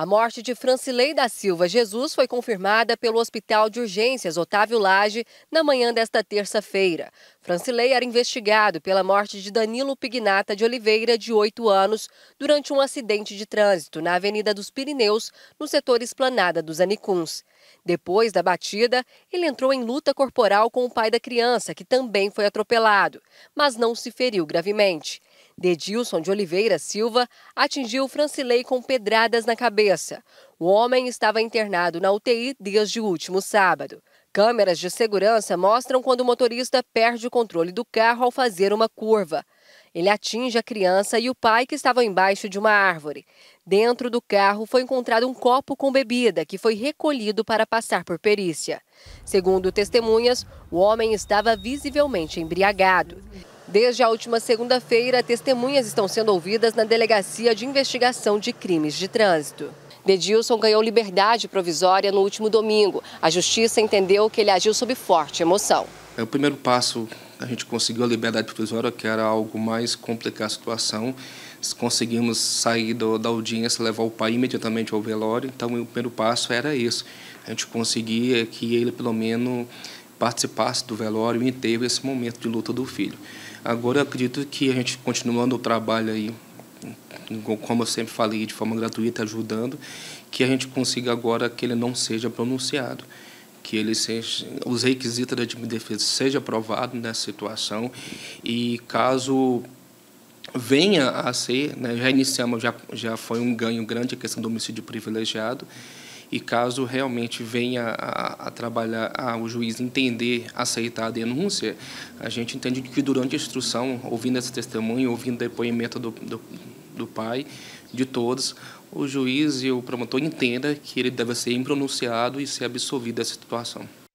A morte de Francilei da Silva Jesus foi confirmada pelo Hospital de Urgências Otávio Lage na manhã desta terça-feira. Francilei era investigado pela morte de Danilo Pignata de Oliveira, de 8 anos, durante um acidente de trânsito na Avenida dos Pirineus, no setor Esplanada dos Anicuns. Depois da batida, ele entrou em luta corporal com o pai da criança, que também foi atropelado, mas não se feriu gravemente. Dedilson de Oliveira Silva atingiu Francilei com pedradas na cabeça. O homem estava internado na UTI desde o último sábado. Câmeras de segurança mostram quando o motorista perde o controle do carro ao fazer uma curva. Ele atinge a criança e o pai que estavam embaixo de uma árvore. Dentro do carro foi encontrado um copo com bebida que foi recolhido para passar por perícia. Segundo testemunhas, o homem estava visivelmente embriagado. Desde a última segunda-feira, testemunhas estão sendo ouvidas na Delegacia de Investigação de Crimes de Trânsito. Dedilson ganhou liberdade provisória no último domingo. A justiça entendeu que ele agiu sob forte emoção. É o primeiro passo a gente conseguiu a liberdade provisória, que era algo mais complicar a situação. Conseguimos sair do, da audiência, levar o pai imediatamente ao velório. Então, o primeiro passo era isso. A gente conseguia que ele, pelo menos, participasse do velório, e enterro, esse momento de luta do filho. Agora, acredito que a gente continuando o trabalho aí, como eu sempre falei, de forma gratuita, ajudando, que a gente consiga agora que ele não seja pronunciado que ele seja, os requisitos da de defesa seja aprovado nessa situação e caso venha a ser, né, já iniciamos, já, já foi um ganho grande a questão do homicídio privilegiado e caso realmente venha a, a trabalhar, a, o juiz entender, aceitar a denúncia, a gente entende que durante a instrução, ouvindo essa testemunha, ouvindo o depoimento do, do, do pai, de todos, o juiz e o promotor entenda que ele deve ser impronunciado e ser absolvido dessa situação.